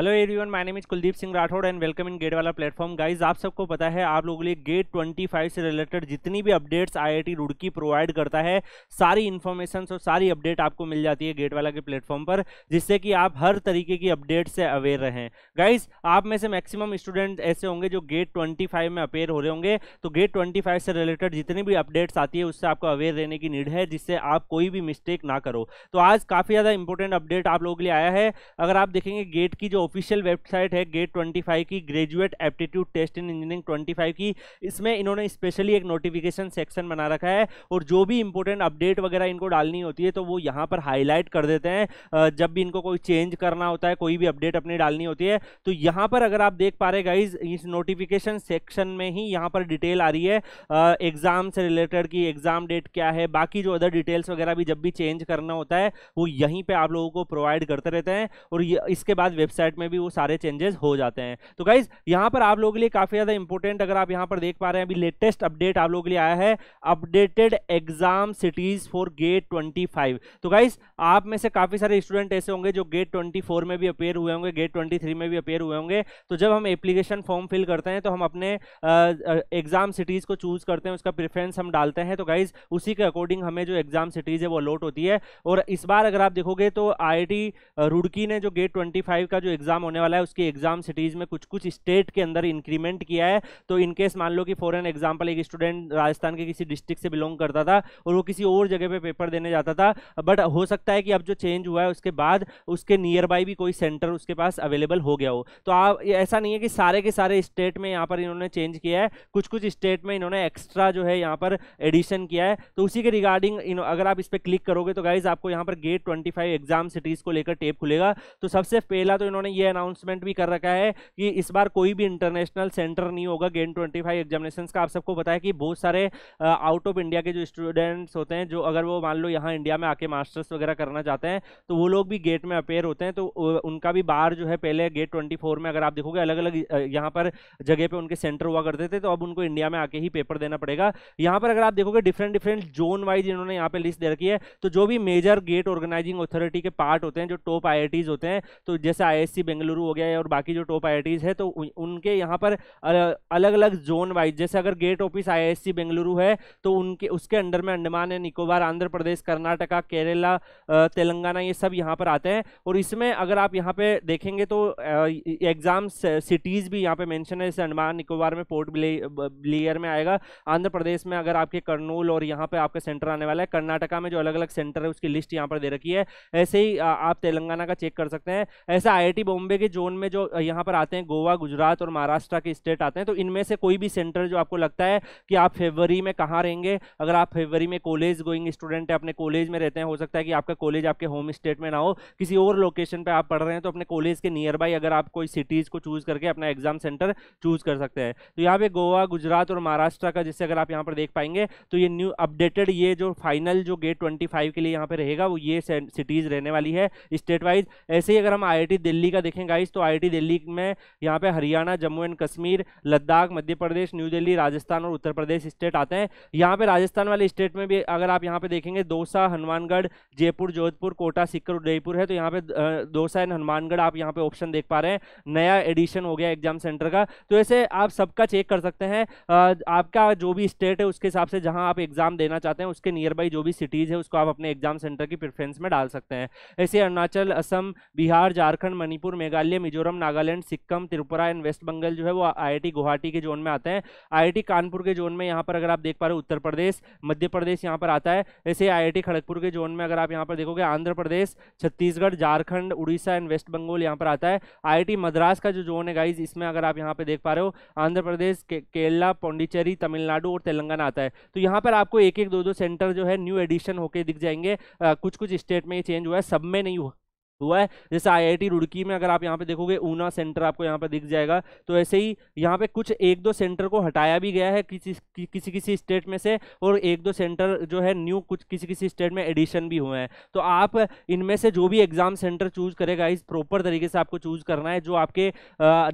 hello everyone my name is Kuldeep Singh Rathore and welcome in GATE वाला platform guys आप सबको पता है आप लोगों के लिए गेट 25 से रिलेटेड जितनी भी अपडेट्स आईआईटी रुड़की प्रोवाइड करता है सारी इन्फॉर्मेशन और सारी अपडेट आपको मिल जाती है गेट वाला के प्लेटफॉर्म पर जिससे कि आप हर तरीके की अपडेट से अवेयर रहें गाइज आप में से मैक्सिमम स्टूडेंट ऐसे होंगे जो गेट ट्वेंटी में अपेयर हो रहे होंगे तो गेट ट्वेंटी से रिलेटेड जितनी भी अपडेट्स आती है उससे आपको अवेयर रहने की नीड है जिससे आप कोई भी मिस्टेक ना करो तो आज काफ़ी ज़्यादा इंपॉर्टेंट अपडेट आप लोगों के लिए आया है अगर आप देखेंगे गेट की जो ऑफिशियल वेबसाइट है गेट फाइव की graduate aptitude test in engineering five की इसमें इन्होंने स्पेशली एक नोटिफिकेशन सेक्शन बना रखा है और जो भी इंपॉर्टेंट अपडेट वगैरह इनको डालनी होती है तो वो यहाँ पर हाईलाइट कर देते हैं जब भी इनको कोई चेंज करना होता है कोई भी अपडेट अपनी डालनी होती है तो यहाँ पर अगर आप देख पा रहे गाइज इस नोटिफिकेशन सेक्शन में ही यहाँ पर डिटेल आ रही है एग्जाम से रिलेटेड की एग्जाम डेट क्या है बाकी जो अदर डिटेल्स वगैरह भी जब भी चेंज करना होता है वो यहीं पर आप लोगों को प्रोवाइड करते रहते हैं और इसके बाद वेबसाइट फॉर्मेट में भी वो सारे चेंजेस हो जाते हैं तो गाइज यहाँ पर आप लोगों के लिए काफ़ी ज़्यादा इंपॉर्टेंट अगर आप यहाँ पर देख पा रहे हैं अभी लेटेस्ट अपडेट आप लोगों के लिए आया है updated exam cities for GATE twenty तो गाइज आप में से काफ़ी सारे स्टूडेंट ऐसे होंगे जो गेट ट्वेंटी में भी अपेयर हुए होंगे गेट ट्वेंटी में भी अपेयर हुए होंगे तो जब हम एप्लीकेशन फॉर्म फिल करते हैं तो हम अपने एग्जाम सिटीज़ को चूज़ करते हैं उसका प्रेफरेंस हम डालते हैं तो गाइज उसी के अकॉर्डिंग हमें जो एग्जाम सिटीज़ है वो अलॉट होती है और इस बार अगर आप देखोगे तो आई रुड़की ने जो गेट ट्वेंटी का जो एग्जाम होने वाला है उसकी एग्जाम सिटीज में कुछ कुछ स्टेट के अंदर इंक्रीमेंट किया है तो इनकेस मान लो कि फॉर एन एग्जाम्पल एक स्टूडेंट राजस्थान के किसी डिस्ट्रिक्ट से बिलोंग करता था और वो किसी और जगह पर पेपर देने जाता था बट हो सकता है कि अब जो चेंज हुआ है उसके बाद उसके नियर बाई भी कोई सेंटर उसके पास अवेलेबल हो गया हो तो आप ऐसा नहीं है कि सारे के सारे स्टेट में यहाँ पर इन्होंने चेंज किया है कुछ कुछ स्टेट में इन्होंने एक्स्ट्रा जो है यहाँ पर एडिशन किया है तो उसी के रिगार्डिंग अगर आप इस पर क्लिक करोगे तो गाइज आपको यहाँ पर गेट ट्वेंटी एग्जाम सिटीज़ को लेकर टेप खुलेगा तो सबसे पहला तो इन्होंने ये अनाउंसमेंट भी कर रखा है कि इस बार कोई भी इंटरनेशनल सेंटर नहीं होगा गेन ट्वेंटी फाइव एग्जामिनेशन का आप सबको पता है कि बहुत सारे आउट ऑफ इंडिया के जो स्टूडेंट्स होते हैं जो अगर वो मान लो यहाँ इंडिया में आके मास्टर्स वगैरह करना चाहते हैं तो वो लोग भी गेट में अपेयर होते हैं तो उनका भी बार जो है पहले गेट ट्वेंटी फोर में अगर आप देखोगे अलग अलग यहाँ पर जगह पर उनके सेंटर हुआ करते थे तो अब उनको इंडिया में आके ही पेपर देना पड़ेगा यहाँ पर अगर आप देखोगे डिफरेंट डिफरेंट जोन वाइज इन्होंने यहाँ पर लिस्ट दे रखी है तो जो भी मेजर गेट ऑर्गेनाइजिंग अथॉरिटी के पार्ट होते हैं जो टॉप आई होते हैं तो जैसे आई बेंगलुरु हो गया है और बाकी जो टॉप आई है तो उनके यहाँ पर अलग अलग जोन वाइज जैसे अगर गेट ऑफिस आई बेंगलुरु है तो उनके उसके अंडर में अंडमान एंड निकोबार आंध्र प्रदेश कर्नाटका केरला तेलंगाना ये सब यहाँ पर आते हैं और इसमें अगर आप यहाँ पर देखेंगे तो एग्जाम सिटीज़ भी यहाँ पर मैंशन है जैसे अंडमान निकोबार में पोर्ट ब्लेयर में आएगा आंध्र प्रदेश में अगर आपके कर्नूल और यहाँ पर आपका सेंटर आने वाला है कर्नाटका में जो अलग अलग सेंटर है उसकी लिस्ट यहाँ पर दे रखी है ऐसे ही आप तेलंगाना का चेक कर सकते हैं ऐसा आई बॉम्बे के जोन में जो यहाँ पर आते हैं गोवा गुजरात और महाराष्ट्र के स्टेट आते हैं तो इनमें से कोई भी सेंटर जो आपको लगता है कि आप फेबरी में कहाँ रहेंगे अगर आप फेबरी में कॉलेज गोइंग स्टूडेंट है अपने कॉलेज में रहते हैं हो सकता है कि आपका कॉलेज आपके होम स्टेट में ना हो किसी और लोकेशन पर आप पढ़ रहे हैं तो अपने कॉलेज के नियर बाई अगर आप कोई सिटीज़ को चूज़ करके अपना एग्जाम सेंटर चूज़ कर सकते हैं तो यहाँ पे गोवा गुजरात और महाराष्ट्र का जिससे अगर आप यहाँ पर देख पाएंगे तो ये न्यू अपडेटेड ये जो फाइनल जो गेट ट्वेंटी के लिए यहाँ पर रहेगा वो ये सिटीज़ रहने वाली है स्टेट वाइज ऐसे ही अगर हम आई दिल्ली का देखें गाइस तो आई दिल्ली में यहाँ पे हरियाणा जम्मू एंड कश्मीर लद्दाख मध्य प्रदेश न्यू दिल्ली राजस्थान और उत्तर प्रदेश स्टेट आते हैं यहाँ पे राजस्थान वाले स्टेट में भी अगर आप यहाँ पे देखेंगे दोसा हनुमानगढ़ जयपुर जोधपुर कोटा सिक्कर उदयपुर है तो यहाँ पे दोसा एंड हनुमानगढ़ आप यहाँ पे ऑप्शन देख पा रहे हैं नया एडिशन हो गया एग्जाम सेंटर का तो ऐसे आप सबका चेक कर सकते हैं आपका जो भी स्टेट है उसके हिसाब से जहाँ आप एग्जाम देना चाहते हैं उसके नियर बाई जो भी सिटीज़ है उसको आप अपने एग्जाम सेंटर की प्रेफरेंस में डाल सकते हैं ऐसे अरुणाचल असम बिहार झारखंड मणिपुर मणिपुर मेघालय मिजोरम नागालैंड सिक्किम त्रिपुरा एंड वेस्ट बंगाल जो है वो आईआईटी गुवाहाटी के जोन में आते हैं आईआईटी कानपुर के जोन में यहाँ पर अगर आप देख पा रहे हो उत्तर प्रदेश मध्य प्रदेश यहाँ पर आता है ऐसे आई खड़गपुर के जोन में अगर आप यहाँ पर देखोगे आंध्र प्रदेश छत्तीसगढ़ झारखंड उड़ीसा एंड वेस्ट बंगाल यहाँ पर आता है आई मद्रास का जो जोन है गाइज इसमें अगर आप यहाँ पर देख पा रहे हो आंध्र प्रदेश केरला पौंडीचेरी तमिलनाडु और तेलंगाना आता है तो यहाँ पर आपको एक एक दो दो सेंटर जो है न्यू एडिशन होकर दिख जाएंगे कुछ कुछ स्टेट में ये चेंज हुआ है सब में नहीं हुआ तो हुआ है जैसे आईआईटी रुड़की में अगर आप यहाँ पे देखोगे ऊना सेंटर आपको यहाँ पे दिख जाएगा तो ऐसे ही यहाँ पे कुछ एक दो सेंटर को हटाया भी गया है किसी कि, किसी किसी स्टेट में से और एक दो सेंटर जो है न्यू कुछ किसी किसी स्टेट में एडिशन भी हुए हैं तो आप इनमें से जो भी एग्जाम सेंटर चूज करेगा इस प्रॉपर तरीके से आपको चूज करना है जो आपके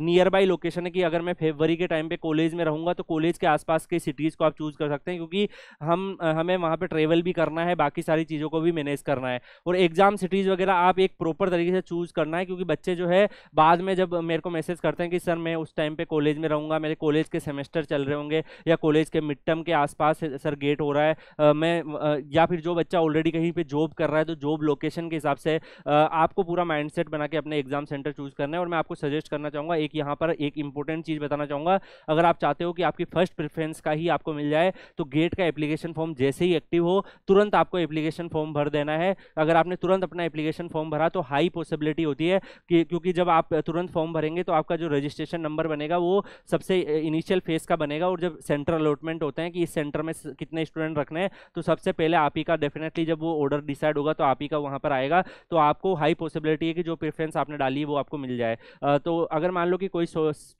नियर बाई लोकेशन है कि अगर मैं फेबरी के टाइम पर कॉलेज में रहूँगा तो कॉलेज के आसपास के सिटीज़ को आप चूज कर सकते हैं क्योंकि हम हमें वहाँ पर ट्रेवल भी करना है बाकी सारी चीज़ों को भी मैनेज करना है और एग्जाम सिटीज़ वगैरह आप एक प्रॉपर प्रॉपर तरीके से चूज करना है क्योंकि बच्चे जो है बाद में जब मेरे को मैसेज करते हैं कि सर मैं उस टाइम पे कॉलेज में रहूँगा मेरे कॉलेज के सेमेस्टर चल रहे होंगे या कॉलेज के मिड टर्म के आसपास सर गेट हो रहा है आ, मैं आ, या फिर जो बच्चा ऑलरेडी कहीं पर जॉब कर रहा है तो जॉब लोकेशन के हिसाब से आ, आपको पूरा माइंड बना के अपने एग्जाम सेंटर चूज करना है और मैं आपको सजेस्ट करना चाहूँगा एक यहाँ पर एक इंपॉर्टेंट चीज़ बताना चाहूँगा अगर आप चाहते हो कि आपकी फर्स्ट प्रेफरेंस का ही आपको मिल जाए तो गेट का एप्लीकेशन फॉर्म जैसे ही एक्टिव हो तुरंत आपको एप्लीकेशन फॉर्म भर देना है अगर आपने तुरंत अपना एप्लीकेशन फॉर्म भरा तो तो हाई पॉसिबिलिटी होती है कि क्योंकि जब आप तुरंत फॉर्म भरेंगे तो आपका जो रजिस्ट्रेशन नंबर बनेगा वो सबसे इनिशियल फेज का बनेगा और जब सेंटर अलॉटमेंट होते हैं कि इस सेंटर में कितने स्टूडेंट रखने हैं तो सबसे पहले आप ही का डेफिनेटली जब वो ऑर्डर डिसाइड होगा तो आप ही का वहाँ पर आएगा तो आपको हाई पॉसिबिलिटी है कि जो प्रेफरेंस आपने डाली वो आपको मिल जाए तो अगर मान लो कि कोई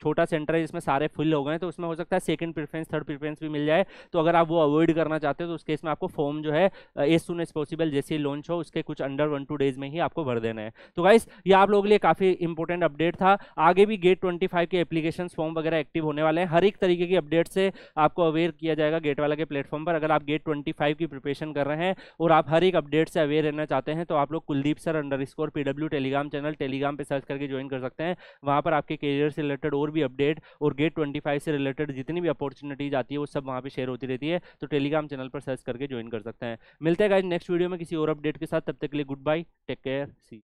छोटा सेंटर है जिसमें सारे फुल हो गए तो उसमें हो सकता है सेकेंड प्रेफरेंस थर्ड प्रेफरेंस भी मिल जाए तो अगर आप वो अवॉइड करना चाहते हो तो उस केस में आपको फॉर्म जो है एज सुन एज पॉसिबल जैसे लॉन्च हो उसके कुछ अंडर वन टू डेज में ही आपको भर देना देना है तो गाइस ये आप लोगों के लिए काफ़ी इंपॉर्टेंट अपडेट था आगे भी गेट ट्वेंटी के एप्लीकेशन फॉर्म वगैरह एक्टिव होने वाले हैं हर एक तरीके की अपडेट से आपको अवेयर किया जाएगा गेट वाला के प्लेटफॉर्म पर अगर आप गेट ट्वेंटी की प्रिपरेशन कर रहे हैं और आप हर एक अपडेट से अवेयर रहना चाहते हैं तो आप लोग Kuldeep sir underscore PW Telegram channel Telegram पर सर्च करके ज्वाइन कर सकते हैं वहाँ पर आपके करियर से रिलेटेड और भी अपडेट और गेट ट्वेंटी से रिलेटेड जितनी भी अपॉर्चुनिटीज आती है वो सब वहाँ पर शेयर होती रहती है तो टेलीग्राम चैनल पर सर्च करके ज्वाइन कर सकते हैं मिलते हैं गाइज नेक्स्ट वीडियो में किसी और अपडेट के साथ तब तक के लिए गुड बाय टेक केयर सी